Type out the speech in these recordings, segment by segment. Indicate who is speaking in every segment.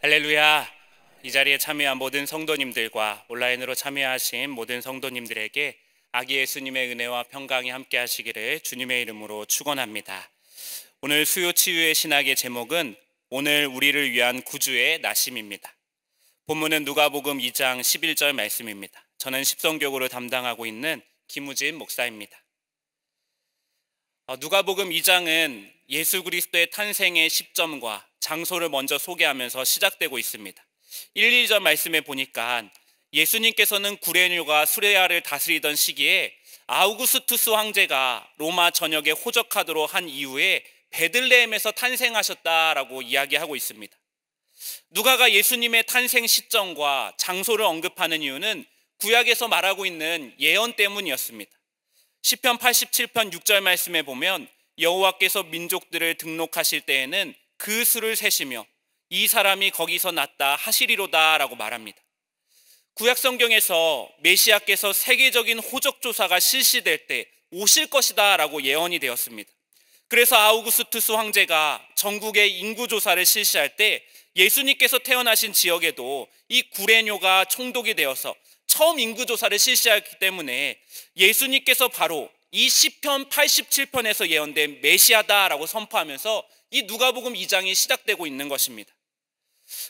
Speaker 1: 할렐루야. 이 자리에 참여한 모든 성도님들과 온라인으로 참여하신 모든 성도님들에게 아기 예수님의 은혜와 평강이 함께 하시기를 주님의 이름으로 축원합니다. 오늘 수요 치유의 신학의 제목은 오늘 우리를 위한 구주의 나심입니다. 본문은 누가복음 2장 11절 말씀입니다. 저는 십성교구를 담당하고 있는 김우진 목사입니다. 어, 누가복음 2장은 예수 그리스도의 탄생의 시점과 장소를 먼저 소개하면서 시작되고 있습니다. 1, 2절 말씀에 보니까 예수님께서는 구레뉴가 수레아를 다스리던 시기에 아우구스투스 황제가 로마 전역에 호적하도록 한 이후에 베들레헴에서 탄생하셨다라고 이야기하고 있습니다. 누가가 예수님의 탄생 시점과 장소를 언급하는 이유는 구약에서 말하고 있는 예언 때문이었습니다. 10편 87편 6절 말씀에 보면 여호와께서 민족들을 등록하실 때에는 그 수를 세시며 이 사람이 거기서 났다 하시리로다 라고 말합니다. 구약성경에서 메시아께서 세계적인 호적조사가 실시될 때 오실 것이다 라고 예언이 되었습니다. 그래서 아우구스투스 황제가 전국의 인구조사를 실시할 때 예수님께서 태어나신 지역에도 이 구레뇨가 총독이 되어서 처음 인구조사를 실시하기 때문에 예수님께서 바로 이 시편 87편에서 예언된 메시아다라고 선포하면서 이 누가복음 2장이 시작되고 있는 것입니다.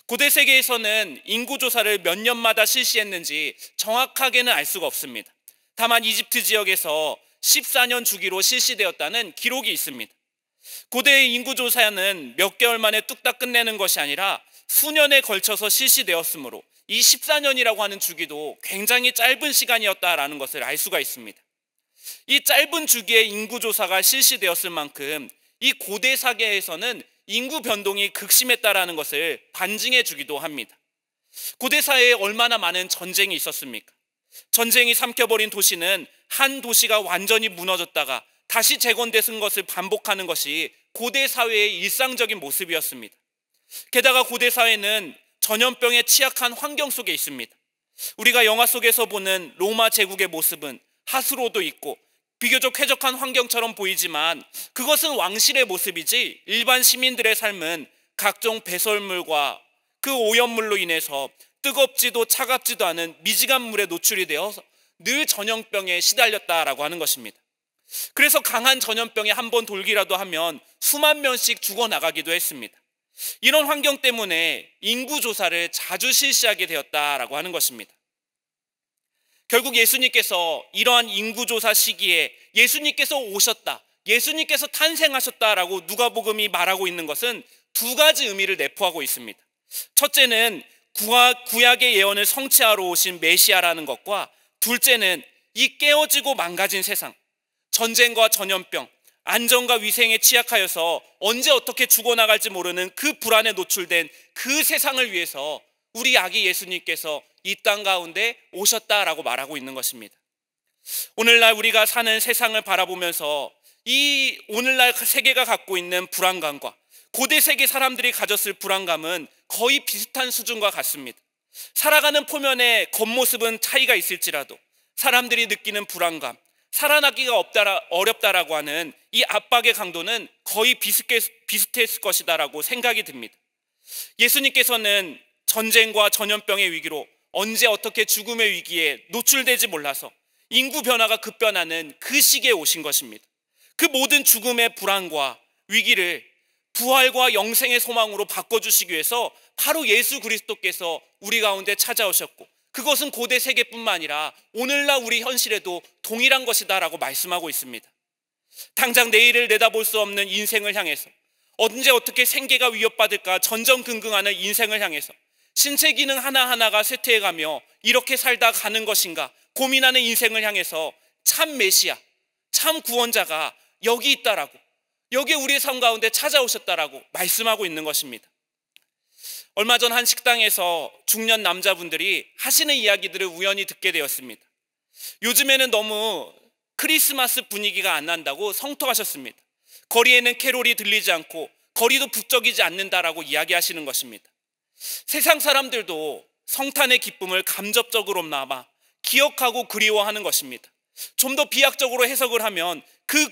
Speaker 1: 고대 세계에서는 인구조사를 몇 년마다 실시했는지 정확하게는 알 수가 없습니다. 다만 이집트 지역에서 14년 주기로 실시되었다는 기록이 있습니다. 고대의 인구조사는 몇 개월 만에 뚝딱 끝내는 것이 아니라 수년에 걸쳐서 실시되었으므로 이 14년이라고 하는 주기도 굉장히 짧은 시간이었다라는 것을 알 수가 있습니다. 이 짧은 주기에 인구조사가 실시되었을 만큼 이 고대 사계에서는 인구 변동이 극심했다라는 것을 반증해 주기도 합니다. 고대 사회에 얼마나 많은 전쟁이 있었습니까? 전쟁이 삼켜버린 도시는 한 도시가 완전히 무너졌다가 다시 재건되는 것을 반복하는 것이 고대 사회의 일상적인 모습이었습니다. 게다가 고대 사회는 전염병에 취약한 환경 속에 있습니다. 우리가 영화 속에서 보는 로마 제국의 모습은 하수로도 있고 비교적 쾌적한 환경처럼 보이지만 그것은 왕실의 모습이지 일반 시민들의 삶은 각종 배설물과 그 오염물로 인해서 뜨겁지도 차갑지도 않은 미지근 물에 노출이 되어늘 전염병에 시달렸다라고 하는 것입니다. 그래서 강한 전염병에 한 번 돌기라도 하면 수만 명씩 죽어나가기도 했습니다. 이런 환경 때문에 인구조사를 자주 실시하게 되었다라고 하는 것입니다. 결국 예수님께서 이러한 인구조사 시기에 예수님께서 오셨다, 예수님께서 탄생하셨다라고 누가복음이 말하고 있는 것은 두 가지 의미를 내포하고 있습니다. 첫째는 구약의 예언을 성취하러 오신 메시아라는 것과 둘째는 이 깨어지고 망가진 세상, 전쟁과 전염병, 안전과 위생에 취약하여서 언제 어떻게 죽어나갈지 모르는 그 불안에 노출된 그 세상을 위해서 우리 아기 예수님께서 이 땅 가운데 오셨다라고 말하고 있는 것입니다. 오늘날 우리가 사는 세상을 바라보면서 이 오늘날 세계가 갖고 있는 불안감과 고대 세계 사람들이 가졌을 불안감은 거의 비슷한 수준과 같습니다. 살아가는 표면의 겉모습은 차이가 있을지라도 사람들이 느끼는 불안감, 살아나기가 없다라, 어렵다라고 하는 이 압박의 강도는 거의 비슷해, 비슷했을 것이다라고 생각이 듭니다. 예수님께서는 전쟁과 전염병의 위기로 언제 어떻게 죽음의 위기에 노출되지 몰라서 인구 변화가 급변하는 그 시기에 오신 것입니다. 그 모든 죽음의 불안과 위기를 부활과 영생의 소망으로 바꿔주시기 위해서 바로 예수 그리스도께서 우리 가운데 찾아오셨고 그것은 고대 세계뿐만 아니라 오늘날 우리 현실에도 동일한 것이다라고 말씀하고 있습니다. 당장 내일을 내다볼 수 없는 인생을 향해서 언제 어떻게 생계가 위협받을까 전전긍긍하는 인생을 향해서 신체 기능 하나하나가 쇠퇴해가며 이렇게 살다 가는 것인가 고민하는 인생을 향해서 참 메시아, 참 구원자가 여기 있다라고 여기 우리의 삶 가운데 찾아오셨다라고 말씀하고 있는 것입니다. 얼마 전 한 식당에서 중년 남자분들이 하시는 이야기들을 우연히 듣게 되었습니다. 요즘에는 너무 크리스마스 분위기가 안 난다고 성토하셨습니다. 거리에는 캐롤이 들리지 않고 거리도 북적이지 않는다라고 이야기하시는 것입니다. 세상 사람들도 성탄의 기쁨을 감접적으로나마 기억하고 그리워하는 것입니다. 좀 더 비약적으로 해석을 하면 그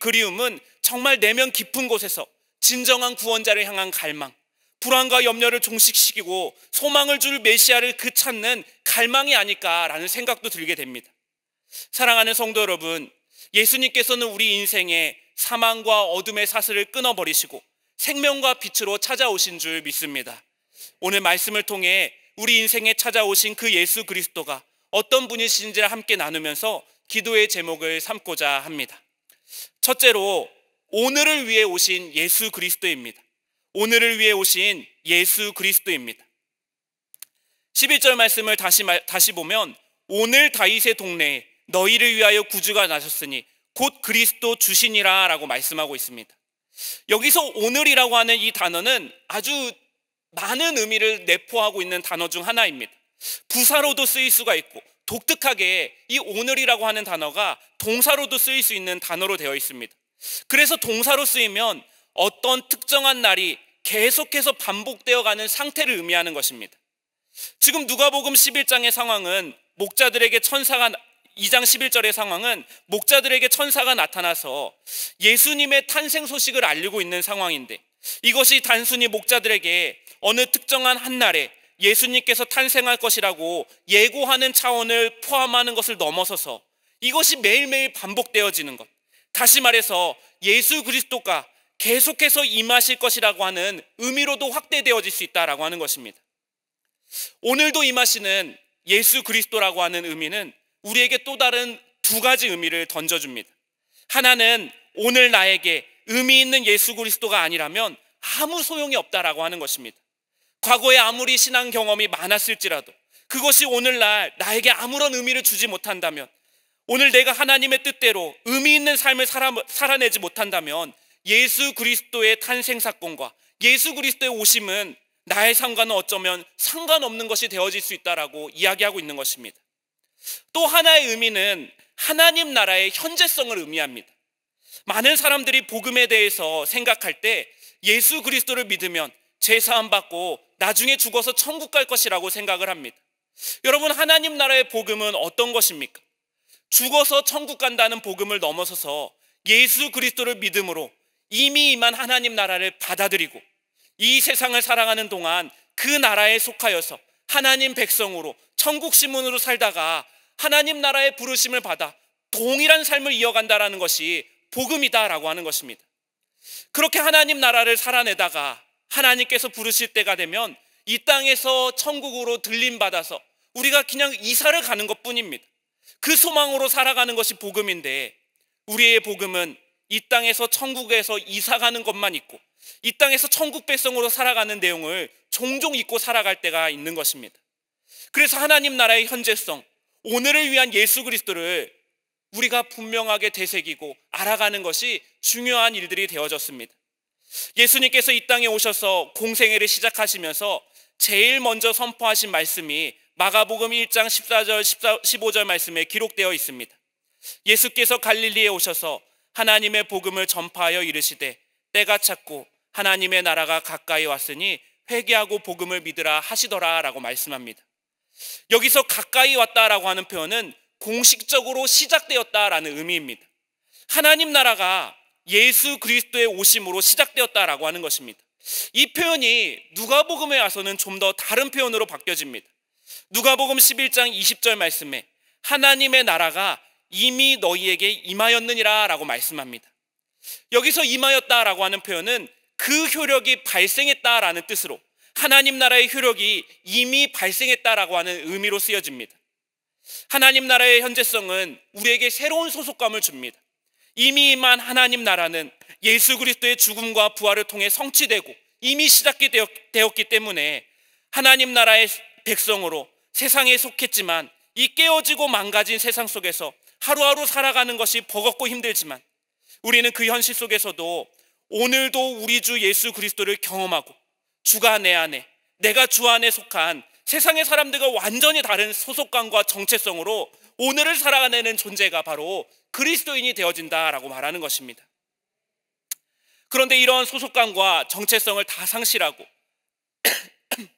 Speaker 1: 그리움은 정말 내면 깊은 곳에서 진정한 구원자를 향한 갈망, 불안과 염려를 종식시키고 소망을 줄 메시아를 그 찾는 갈망이 아닐까라는 생각도 들게 됩니다. 사랑하는 성도 여러분, 예수님께서는 우리 인생의 사망과 어둠의 사슬을 끊어버리시고 생명과 빛으로 찾아오신 줄 믿습니다. 오늘 말씀을 통해 우리 인생에 찾아오신 그 예수 그리스도가 어떤 분이신지를 함께 나누면서 기도의 제목을 삼고자 합니다. 첫째로 오늘을 위해 오신 예수 그리스도입니다. 오늘을 위해 오신 예수 그리스도입니다. 11절 말씀을 다시, 다시 보면 오늘 다윗의 동네에 너희를 위하여 구주가 나셨으니 곧 그리스도 주신이라 라고 말씀하고 있습니다. 여기서 오늘이라고 하는 이 단어는 아주 많은 의미를 내포하고 있는 단어 중 하나입니다. 부사로도 쓰일 수가 있고 독특하게 이 오늘이라고 하는 단어가 동사로도 쓰일 수 있는 단어로 되어 있습니다. 그래서 동사로 쓰이면 어떤 특정한 날이 계속해서 반복되어 가는 상태를 의미하는 것입니다. 지금 누가복음 11장의 상황은 목자들에게 천사가 2장 11절의 상황은 목자들에게 천사가 나타나서 예수님의 탄생 소식을 알리고 있는 상황인데 이것이 단순히 목자들에게 어느 특정한 한 날에 예수님께서 탄생할 것이라고 예고하는 차원을 포함하는 것을 넘어서서 이것이 매일매일 반복되어지는 것. 다시 말해서 예수 그리스도가 계속해서 임하실 것이라고 하는 의미로도 확대되어질 수 있다라고 하는 것입니다. 오늘도 임하시는 예수 그리스도라고 하는 의미는 우리에게 또 다른 두 가지 의미를 던져줍니다. 하나는 오늘 나에게 의미 있는 예수 그리스도가 아니라면 아무 소용이 없다라고 하는 것입니다. 과거에 아무리 신앙 경험이 많았을지라도 그것이 오늘날 나에게 아무런 의미를 주지 못한다면 오늘 내가 하나님의 뜻대로 의미 있는 삶을 살아, 살아내지 못한다면 예수 그리스도의 탄생 사건과 예수 그리스도의 오심은 나의 상관은 어쩌면 상관없는 것이 되어질 수 있다라고 이야기하고 있는 것입니다. 또 하나의 의미는 하나님 나라의 현재성을 의미합니다. 많은 사람들이 복음에 대해서 생각할 때 예수 그리스도를 믿으면 제사안 받고 나중에 죽어서 천국 갈 것이라고 생각을 합니다. 여러분 하나님 나라의 복음은 어떤 것입니까? 죽어서 천국 간다는 복음을 넘어서서 예수 그리스도를 믿음으로 이미 임한 하나님 나라를 받아들이고 이 세상을 사랑하는 동안 그 나라에 속하여서 하나님 백성으로 천국 신문으로 살다가 하나님 나라의 부르심을 받아 동일한 삶을 이어간다라는 것이 복음이다라고 하는 것입니다. 그렇게 하나님 나라를 살아내다가 하나님께서 부르실 때가 되면 이 땅에서 천국으로 들림받아서 우리가 그냥 이사를 가는 것 뿐입니다. 그 소망으로 살아가는 것이 복음인데 우리의 복음은 이 땅에서 천국에서 이사가는 것만 있고 이 땅에서 천국 백성으로 살아가는 내용을 종종 잊고 살아갈 때가 있는 것입니다. 그래서 하나님 나라의 현재성, 오늘을 위한 예수 그리스도를 우리가 분명하게 되새기고 알아가는 것이 중요한 일들이 되어졌습니다. 예수님께서 이 땅에 오셔서 공생애를 시작하시면서 제일 먼저 선포하신 말씀이 마가복음 1장 14절 15절 말씀에 기록되어 있습니다. 예수께서 갈릴리에 오셔서 하나님의 복음을 전파하여 이르시되 때가 찼고 하나님의 나라가 가까이 왔으니 회개하고 복음을 믿으라 하시더라라고 말씀합니다. 여기서 가까이 왔다라고 하는 표현은 공식적으로 시작되었다라는 의미입니다. 하나님 나라가 예수 그리스도의 오심으로 시작되었다라고 하는 것입니다. 이 표현이 누가복음에 와서는 좀 더 다른 표현으로 바뀌어집니다. 누가복음 11장 20절 말씀에 하나님의 나라가 이미 너희에게 임하였느니라 라고 말씀합니다. 여기서 임하였다라고 하는 표현은 그 효력이 발생했다라는 뜻으로 하나님 나라의 효력이 이미 발생했다라고 하는 의미로 쓰여집니다. 하나님 나라의 현재성은 우리에게 새로운 소속감을 줍니다. 이미 임한 하나님 나라는 예수 그리스도의 죽음과 부활을 통해 성취되고 이미 시작이 되었기 때문에 하나님 나라의 백성으로 세상에 속했지만 이 깨어지고 망가진 세상 속에서 하루하루 살아가는 것이 버겁고 힘들지만 우리는 그 현실 속에서도 오늘도 우리 주 예수 그리스도를 경험하고 주가 내 안에 내가 주 안에 속한 세상의 사람들과 완전히 다른 소속감과 정체성으로 오늘을 살아내는 존재가 바로 그리스도인이 되어진다라고 말하는 것입니다. 그런데 이런 소속감과 정체성을 다 상실하고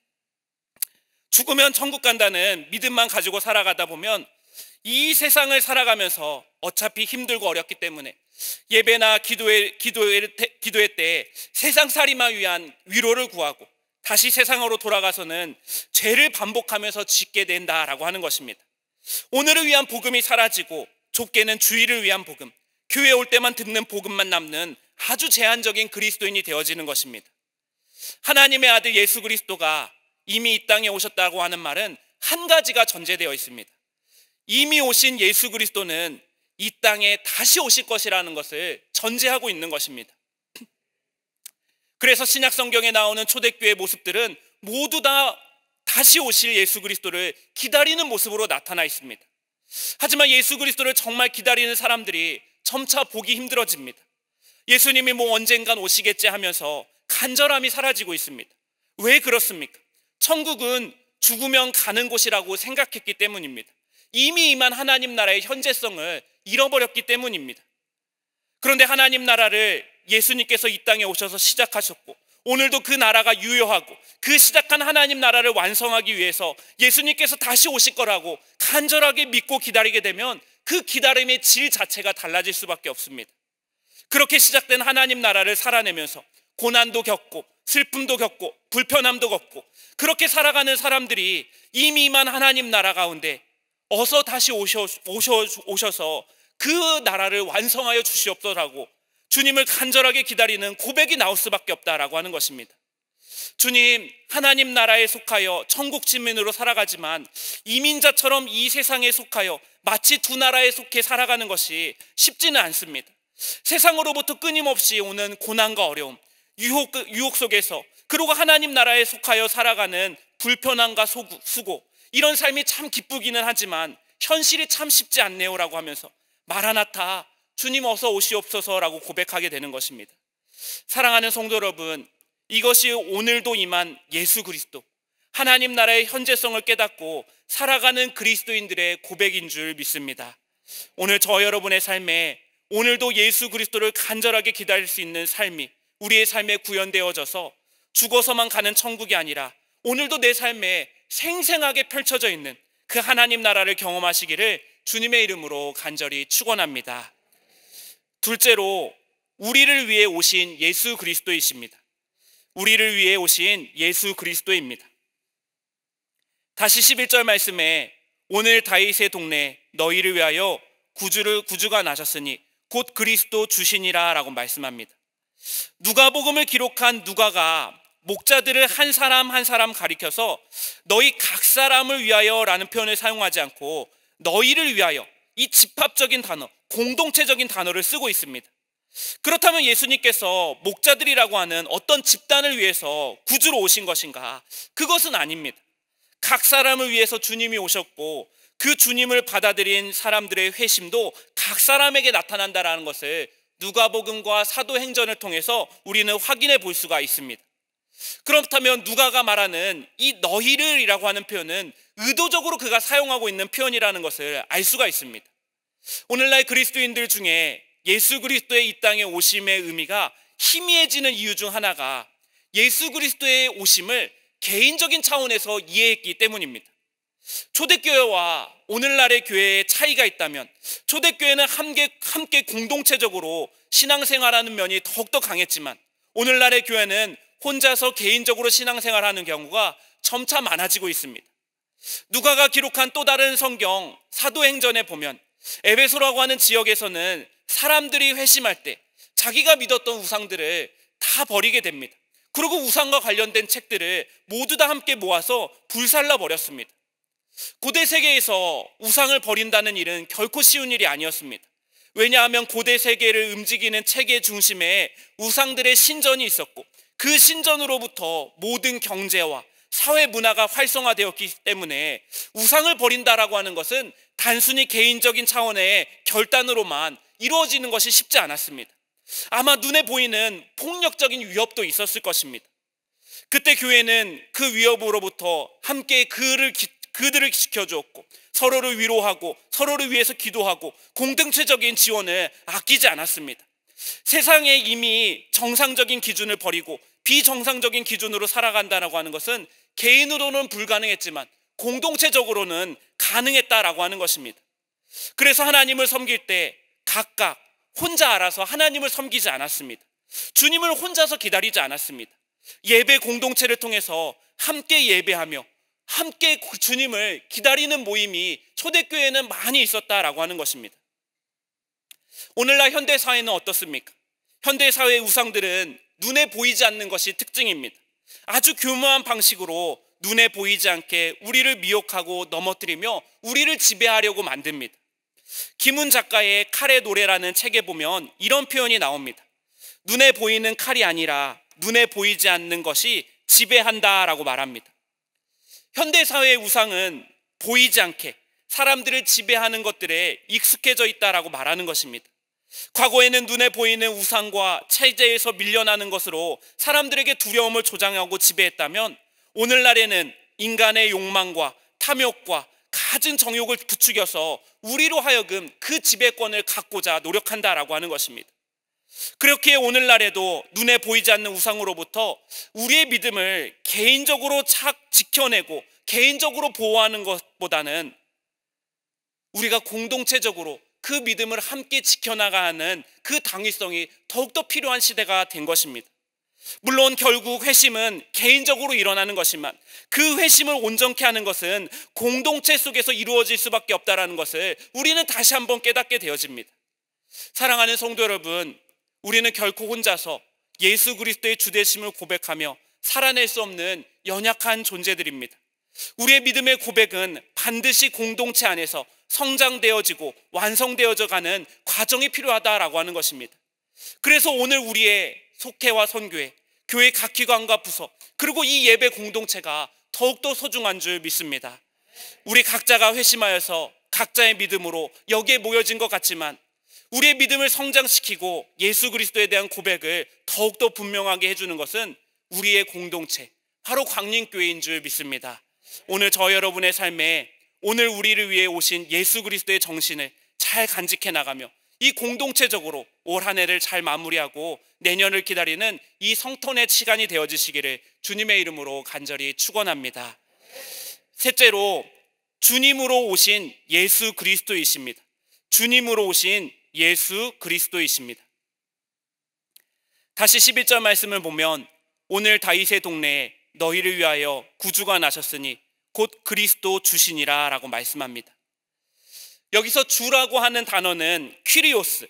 Speaker 1: 죽으면 천국 간다는 믿음만 가지고 살아가다 보면 이 세상을 살아가면서 어차피 힘들고 어렵기 때문에 예배나 기도회, 기도회, 기도회 때 세상살이만 위한 위로를 구하고 다시 세상으로 돌아가서는 죄를 반복하면서 짓게 된다라고 하는 것입니다. 오늘을 위한 복음이 사라지고 좁게는 주의를 위한 복음, 교회 올 때만 듣는 복음만 남는 아주 제한적인 그리스도인이 되어지는 것입니다. 하나님의 아들 예수 그리스도가 이미 이 땅에 오셨다고 하는 말은 한 가지가 전제되어 있습니다. 이미 오신 예수 그리스도는 이 땅에 다시 오실 것이라는 것을 전제하고 있는 것입니다. 그래서 신약 성경에 나오는 초대교회 모습들은 모두 다 다시 오실 예수 그리스도를 기다리는 모습으로 나타나 있습니다. 하지만 예수 그리스도를 정말 기다리는 사람들이 점차 보기 힘들어집니다. 예수님이 뭐 언젠간 오시겠지 하면서 간절함이 사라지고 있습니다. 왜 그렇습니까? 천국은 죽으면 가는 곳이라고 생각했기 때문입니다. 이미 임한 하나님 나라의 현재성을 잃어버렸기 때문입니다. 그런데 하나님 나라를 예수님께서 이 땅에 오셔서 시작하셨고 오늘도 그 나라가 유효하고 그 시작한 하나님 나라를 완성하기 위해서 예수님께서 다시 오실 거라고 간절하게 믿고 기다리게 되면 그 기다림의 질 자체가 달라질 수밖에 없습니다. 그렇게 시작된 하나님 나라를 살아내면서 고난도 겪고 슬픔도 겪고 불편함도 겪고 그렇게 살아가는 사람들이 이미 임한 하나님 나라 가운데 어서 다시 오셔, 오셔, 오셔서 그 나라를 완성하여 주시옵소서라고 주님을 간절하게 기다리는 고백이 나올 수밖에 없다라고 하는 것입니다. 주님, 하나님 나라에 속하여 천국 진민으로 살아가지만 이민자처럼 이 세상에 속하여 마치 두 나라에 속해 살아가는 것이 쉽지는 않습니다. 세상으로부터 끊임없이 오는 고난과 어려움, 유혹, 유혹 속에서 그리고 하나님 나라에 속하여 살아가는 불편함과 수고, 이런 삶이 참 기쁘기는 하지만 현실이 참 쉽지 않네요라고 하면서 마라나타 주님 어서 오시옵소서라고 고백하게 되는 것입니다. 사랑하는 성도 여러분, 이것이 오늘도 임한 예수 그리스도 하나님 나라의 현재성을 깨닫고 살아가는 그리스도인들의 고백인 줄 믿습니다. 오늘 저 여러분의 삶에 오늘도 예수 그리스도를 간절하게 기다릴 수 있는 삶이 우리의 삶에 구현되어져서 죽어서만 가는 천국이 아니라 오늘도 내 삶에 생생하게 펼쳐져 있는 그 하나님 나라를 경험하시기를 주님의 이름으로 간절히 축원합니다. 둘째로 우리를 위해 오신 예수 그리스도이십니다. 우리를 위해 오신 예수 그리스도입니다. 다시 11절 말씀에 오늘 다윗의 동네 너희를 위하여 구주를 구주가 나셨으니 곧 그리스도 주신이라라고 말씀합니다. 누가복음을 기록한 누가가 목자들을 한 사람 한 사람 가리켜서 너희 각 사람을 위하여라는 표현을 사용하지 않고 너희를 위하여 이 집합적인 단어, 공동체적인 단어를 쓰고 있습니다. 그렇다면 예수님께서 목자들이라고 하는 어떤 집단을 위해서 구주로 오신 것인가? 그것은 아닙니다. 각 사람을 위해서 주님이 오셨고 그 주님을 받아들인 사람들의 회심도 각 사람에게 나타난다라는 것을 누가복음과 사도행전을 통해서 우리는 확인해 볼 수가 있습니다. 그렇다면 누가가 말하는 이 너희를이라고 하는 표현은 의도적으로 그가 사용하고 있는 표현이라는 것을 알 수가 있습니다. 오늘날 그리스도인들 중에 예수 그리스도의 이 땅에 오심의 의미가 희미해지는 이유 중 하나가 예수 그리스도의 오심을 개인적인 차원에서 이해했기 때문입니다. 초대교회와 오늘날의 교회의 차이가 있다면 초대교회는 함께, 함께 공동체적으로 신앙생활하는 면이 더욱더 강했지만 오늘날의 교회는 혼자서 개인적으로 신앙생활 하는 경우가 점차 많아지고 있습니다. 누가가 기록한 또 다른 성경 사도행전에 보면 에베소라고 하는 지역에서는 사람들이 회심할 때 자기가 믿었던 우상들을 다 버리게 됩니다. 그리고 우상과 관련된 책들을 모두 다 함께 모아서 불살라 버렸습니다. 고대 세계에서 우상을 버린다는 일은 결코 쉬운 일이 아니었습니다. 왜냐하면 고대 세계를 움직이는 체계 중심에 우상들의 신전이 있었고 그 신전으로부터 모든 경제와 사회 문화가 활성화되었기 때문에 우상을 버린다라고 하는 것은 단순히 개인적인 차원의 결단으로만 이루어지는 것이 쉽지 않았습니다. 아마 눈에 보이는 폭력적인 위협도 있었을 것입니다. 그때 교회는 그 위협으로부터 함께 그를 그들을 지켜주었고 서로를 위로하고 서로를 위해서 기도하고 공동체적인 지원을 아끼지 않았습니다. 세상에 이미 정상적인 기준을 버리고 비정상적인 기준으로 살아간다라고 하는 것은 개인으로는 불가능했지만 공동체적으로는 가능했다라고 하는 것입니다. 그래서 하나님을 섬길 때 각각 혼자 알아서 하나님을 섬기지 않았습니다. 주님을 혼자서 기다리지 않았습니다. 예배 공동체를 통해서 함께 예배하며 함께 주님을 기다리는 모임이 초대교회는 많이 있었다라고 하는 것입니다. 오늘날 현대사회는 어떻습니까? 현대사회의 우상들은 눈에 보이지 않는 것이 특징입니다. 아주 교묘한 방식으로 눈에 보이지 않게 우리를 미혹하고 넘어뜨리며 우리를 지배하려고 만듭니다. 김훈 작가의 칼의 노래라는 책에 보면 이런 표현이 나옵니다. 눈에 보이는 칼이 아니라 눈에 보이지 않는 것이 지배한다라고 말합니다. 현대 사회의 우상은 보이지 않게 사람들을 지배하는 것들에 익숙해져 있다라고 말하는 것입니다. 과거에는 눈에 보이는 우상과 체제에서 밀려나는 것으로 사람들에게 두려움을 조장하고 지배했다면 오늘날에는 인간의 욕망과 탐욕과 가진 정욕을 부추겨서 우리로 하여금 그 지배권을 갖고자 노력한다라고 하는 것입니다. 그렇게 오늘날에도 눈에 보이지 않는 우상으로부터 우리의 믿음을 개인적으로 착 지켜내고 개인적으로 보호하는 것보다는 우리가 공동체적으로 그 믿음을 함께 지켜나가는 그 당위성이 더욱더 필요한 시대가 된 것입니다. 물론 결국 회심은 개인적으로 일어나는 것이지만 그 회심을 온전케 하는 것은 공동체 속에서 이루어질 수밖에 없다라는 것을 우리는 다시 한번 깨닫게 되어집니다. 사랑하는 성도 여러분, 우리는 결코 혼자서 예수 그리스도의 주대심을 고백하며 살아낼 수 없는 연약한 존재들입니다. 우리의 믿음의 고백은 반드시 공동체 안에서 성장되어지고 완성되어져 가는 과정이 필요하다라고 하는 것입니다. 그래서 오늘 우리의 속회와 선교회, 교회 각 기관과 부서, 그리고 이 예배 공동체가 더욱더 소중한 줄 믿습니다. 우리 각자가 회심하여서 각자의 믿음으로 여기에 모여진 것 같지만 우리의 믿음을 성장시키고 예수 그리스도에 대한 고백을 더욱더 분명하게 해주는 것은 우리의 공동체, 바로 광림교회인 줄 믿습니다. 오늘 저 여러분의 삶에 오늘 우리를 위해 오신 예수 그리스도의 정신을 잘 간직해 나가며 이 공동체적으로 올 한 해를 잘 마무리하고 내년을 기다리는 이 성탄의 시간이 되어지시기를 주님의 이름으로 간절히 축원합니다. 셋째로 주님으로 오신 예수 그리스도이십니다. 주님으로 오신 예수 그리스도이십니다. 다시 11절 말씀을 보면 오늘 다윗의 동네에 너희를 위하여 구주가 나셨으니 곧 그리스도 주신이라 라고 말씀합니다. 여기서 주라고 하는 단어는 퀴리오스,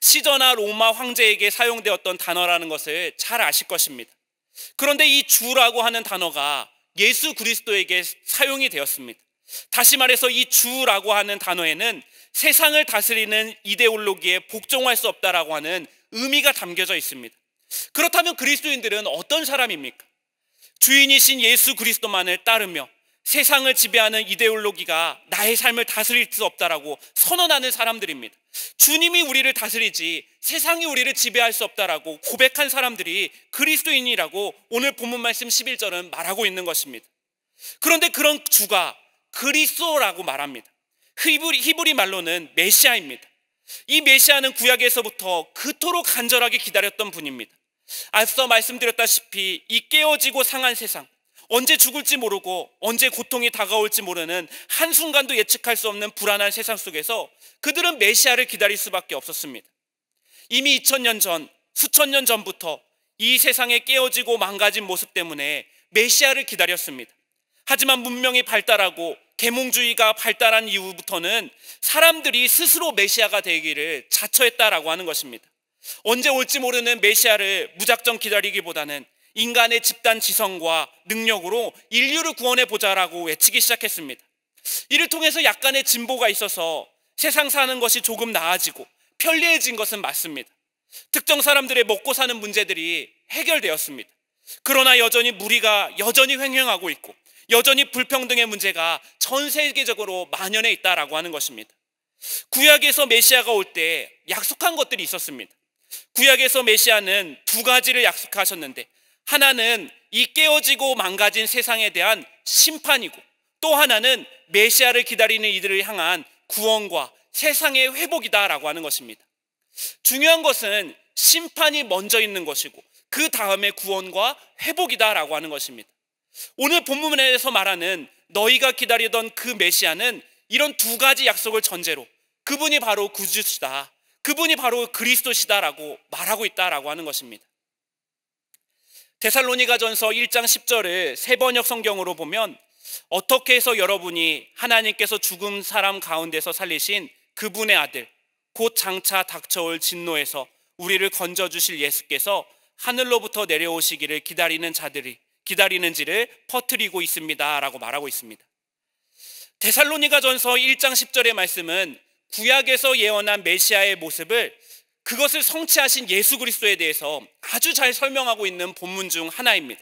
Speaker 1: 시저나 로마 황제에게 사용되었던 단어라는 것을 잘 아실 것입니다. 그런데 이 주라고 하는 단어가 예수 그리스도에게 사용이 되었습니다. 다시 말해서 이 주라고 하는 단어에는 세상을 다스리는 이데올로기에 복종할 수 없다라고 하는 의미가 담겨져 있습니다. 그렇다면 그리스도인들은 어떤 사람입니까? 주인이신 예수 그리스도만을 따르며 세상을 지배하는 이데올로기가 나의 삶을 다스릴 수 없다라고 선언하는 사람들입니다. 주님이 우리를 다스리지 세상이 우리를 지배할 수 없다라고 고백한 사람들이 그리스도인이라고 오늘 본문 말씀 11절은 말하고 있는 것입니다. 그런데 그런 주가 그리스도라고 말합니다. 히브리, 히브리 말로는 메시아입니다. 이 메시아는 구약에서부터 그토록 간절하게 기다렸던 분입니다. 앞서 말씀드렸다시피 이 깨어지고 상한 세상, 언제 죽을지 모르고 언제 고통이 다가올지 모르는 한순간도 예측할 수 없는 불안한 세상 속에서 그들은 메시아를 기다릴 수밖에 없었습니다. 이미 2000년 전, 수천 년 전부터 이 세상에 깨어지고 망가진 모습 때문에 메시아를 기다렸습니다. 하지만 문명이 발달하고 계몽주의가 발달한 이후부터는 사람들이 스스로 메시아가 되기를 자처했다라고 하는 것입니다. 언제 올지 모르는 메시아를 무작정 기다리기보다는 인간의 집단 지성과 능력으로 인류를 구원해 보자라고 외치기 시작했습니다. 이를 통해서 약간의 진보가 있어서 세상 사는 것이 조금 나아지고 편리해진 것은 맞습니다. 특정 사람들의 먹고 사는 문제들이 해결되었습니다. 그러나 여전히 무리가 여전히 횡행하고 있고 여전히 불평등의 문제가 전 세계적으로 만연해 있다라고 하는 것입니다. 구약에서 메시아가 올 때 약속한 것들이 있었습니다. 구약에서 메시아는 두 가지를 약속하셨는데 하나는 이 깨어지고 망가진 세상에 대한 심판이고 또 하나는 메시아를 기다리는 이들을 향한 구원과 세상의 회복이다라고 하는 것입니다. 중요한 것은 심판이 먼저 있는 것이고 그 다음에 구원과 회복이다라고 하는 것입니다. 오늘 본문에서 말하는 너희가 기다리던 그 메시아는 이런 두 가지 약속을 전제로 그분이 바로 구주시다. 그분이 바로 그리스도시다라고 말하고 있다라고 하는 것입니다. 데살로니가전서 1장 10절을 세 번역 성경으로 보면 어떻게 해서 여러분이 하나님께서 죽은 사람 가운데서 살리신 그분의 아들 곧 장차 닥쳐올 진노에서 우리를 건져 주실 예수께서 하늘로부터 내려오시기를 기다리는 자들이 기다리는지를 퍼뜨리고 있습니다라고 말하고 있습니다. 데살로니가전서 1장 10절의 말씀은 구약에서 예언한 메시아의 모습을 그것을 성취하신 예수 그리스도에 대해서 아주 잘 설명하고 있는 본문 중 하나입니다.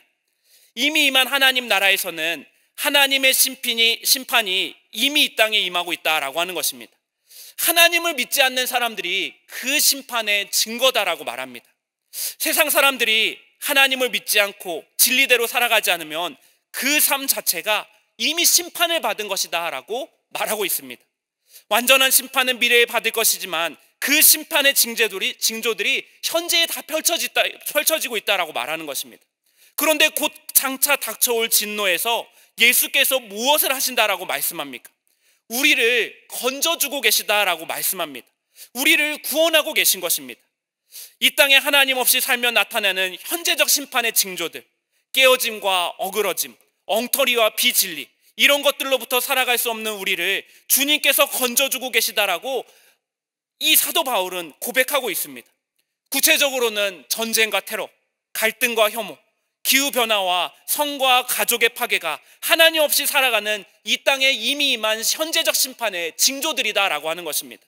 Speaker 1: 이미 임한 하나님 나라에서는 하나님의 심판이, 심판이 이미 이 땅에 임하고 있다라고 하는 것입니다. 하나님을 믿지 않는 사람들이 그 심판의 증거다라고 말합니다. 세상 사람들이 하나님을 믿지 않고 진리대로 살아가지 않으면 그 삶 자체가 이미 심판을 받은 것이다라고 말하고 있습니다. 완전한 심판은 미래에 받을 것이지만 그 심판의 징제들이 징조들이 현재에 다 펼쳐지다, 펼쳐지고 있다라고 말하는 것입니다. 그런데 곧 장차 닥쳐올 진노에서 예수께서 무엇을 하신다라고 말씀합니까? 우리를 건져주고 계시다라고 말씀합니다. 우리를 구원하고 계신 것입니다. 이 땅에 하나님 없이 살면 나타내는 현재적 심판의 징조들, 깨어짐과 어그러짐, 엉터리와 비진리, 이런 것들로부터 살아갈 수 없는 우리를 주님께서 건져주고 계시다라고 이 사도 바울은 고백하고 있습니다. 구체적으로는 전쟁과 테러, 갈등과 혐오, 기후변화와 성과 가족의 파괴가 하나님 없이 살아가는 이 땅에 이미 임한 현재적 심판의 징조들이다라고 하는 것입니다.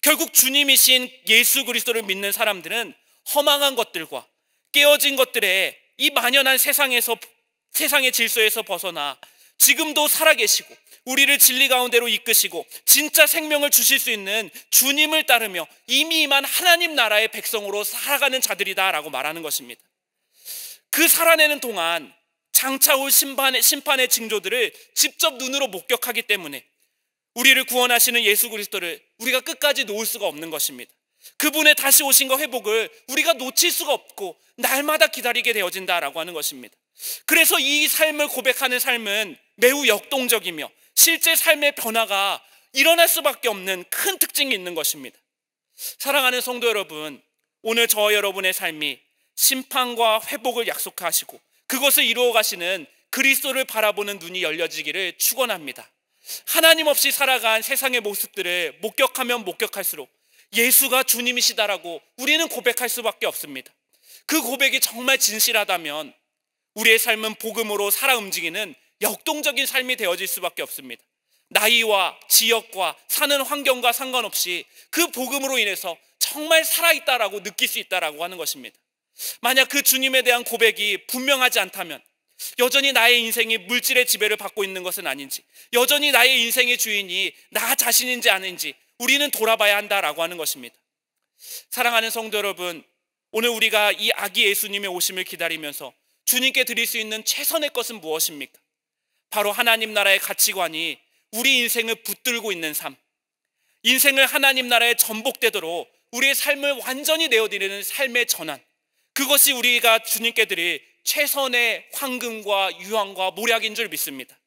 Speaker 1: 결국 주님이신 예수 그리스도를 믿는 사람들은 허망한 것들과 깨어진 것들에 이 만연한 세상에서 세상의 질서에서 벗어나 지금도 살아계시고 우리를 진리 가운데로 이끄시고 진짜 생명을 주실 수 있는 주님을 따르며 이미 임한 하나님 나라의 백성으로 살아가는 자들이다라고 말하는 것입니다. 그 살아내는 동안 장차 올 심판의, 심판의 징조들을 직접 눈으로 목격하기 때문에 우리를 구원하시는 예수 그리스도를 우리가 끝까지 놓을 수가 없는 것입니다. 그분의 다시 오신과 회복을 우리가 놓칠 수가 없고 날마다 기다리게 되어진다라고 하는 것입니다. 그래서 이 삶을 고백하는 삶은 매우 역동적이며 실제 삶의 변화가 일어날 수밖에 없는 큰 특징이 있는 것입니다. 사랑하는 성도 여러분, 오늘 저 여러분의 삶이 심판과 회복을 약속하시고 그것을 이루어 가시는 그리스도를 바라보는 눈이 열려지기를 축원합니다. 하나님 없이 살아간 세상의 모습들을 목격하면 목격할수록 예수가 주님이시다라고 우리는 고백할 수밖에 없습니다. 그 고백이 정말 진실하다면 우리의 삶은 복음으로 살아 움직이는 역동적인 삶이 되어질 수밖에 없습니다. 나이와 지역과 사는 환경과 상관없이 그 복음으로 인해서 정말 살아있다라고 느낄 수 있다라고 하는 것입니다. 만약 그 주님에 대한 고백이 분명하지 않다면 여전히 나의 인생이 물질의 지배를 받고 있는 것은 아닌지 여전히 나의 인생의 주인이 나 자신인지 아닌지 우리는 돌아봐야 한다라고 하는 것입니다. 사랑하는 성도 여러분, 오늘 우리가 이 아기 예수님의 오심을 기다리면서 주님께 드릴 수 있는 최선의 것은 무엇입니까? 바로 하나님 나라의 가치관이 우리 인생을 붙들고 있는 삶. 인생을 하나님 나라에 전복되도록 우리의 삶을 완전히 내어드리는 삶의 전환. 그것이 우리가 주님께 드릴 최선의 황금과 유황과 모략인 줄 믿습니다.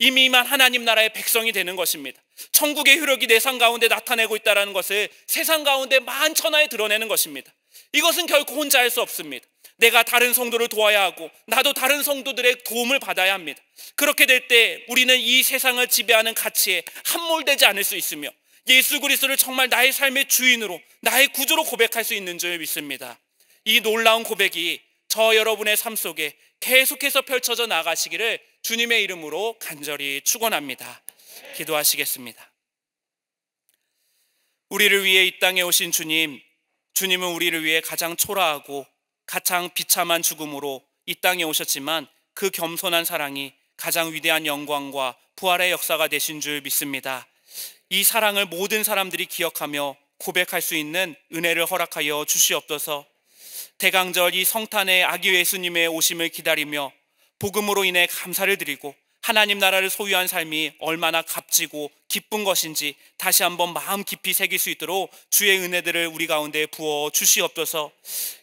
Speaker 1: 이미만 하나님 나라의 백성이 되는 것입니다. 천국의 효력이 내삶 가운데 나타내고 있다는 것을 세상 가운데 만천하에 드러내는 것입니다. 이것은 결코 혼자 할 수 없습니다. 내가 다른 성도를 도와야 하고 나도 다른 성도들의 도움을 받아야 합니다. 그렇게 될 때 우리는 이 세상을 지배하는 가치에 함몰되지 않을 수 있으며 예수 그리스도를 정말 나의 삶의 주인으로 나의 구조로 고백할 수 있는 줄 믿습니다. 이 놀라운 고백이 저 여러분의 삶 속에 계속해서 펼쳐져 나가시기를 주님의 이름으로 간절히 축원합니다. 기도하시겠습니다. 우리를 위해 이 땅에 오신 주님, 주님은 우리를 위해 가장 초라하고 가장 비참한 죽음으로 이 땅에 오셨지만 그 겸손한 사랑이 가장 위대한 영광과 부활의 역사가 되신 줄 믿습니다. 이 사랑을 모든 사람들이 기억하며 고백할 수 있는 은혜를 허락하여 주시옵소서. 대강절 이 성탄의 아기 예수님의 오심을 기다리며 복음으로 인해 감사를 드리고 하나님 나라를 소유한 삶이 얼마나 값지고 기쁜 것인지 다시 한번 마음 깊이 새길 수 있도록 주의 은혜들을 우리 가운데 부어 주시옵소서.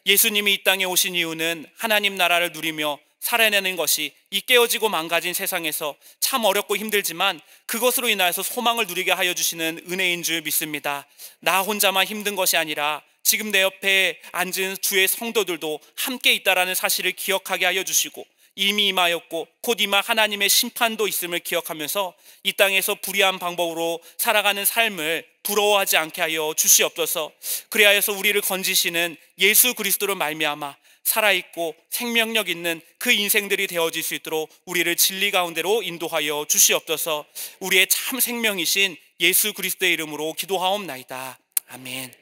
Speaker 1: 예수님이 이 땅에 오신 이유는 하나님 나라를 누리며 살아내는 것이 이 깨어지고 망가진 세상에서 참 어렵고 힘들지만 그것으로 인하여서 소망을 누리게 하여 주시는 은혜인 줄 믿습니다. 나 혼자만 힘든 것이 아니라 지금 내 옆에 앉은 주의 성도들도 함께 있다라는 사실을 기억하게 하여 주시고 이미 임하였고 곧 임할 하나님의 심판도 있음을 기억하면서 이 땅에서 불의한 방법으로 살아가는 삶을 부러워하지 않게 하여 주시옵소서. 그리하여서 우리를 건지시는 예수 그리스도로 말미암아 살아있고 생명력 있는 그 인생들이 되어질 수 있도록 우리를 진리 가운데로 인도하여 주시옵소서. 우리의 참 생명이신 예수 그리스도의 이름으로 기도하옵나이다. 아멘.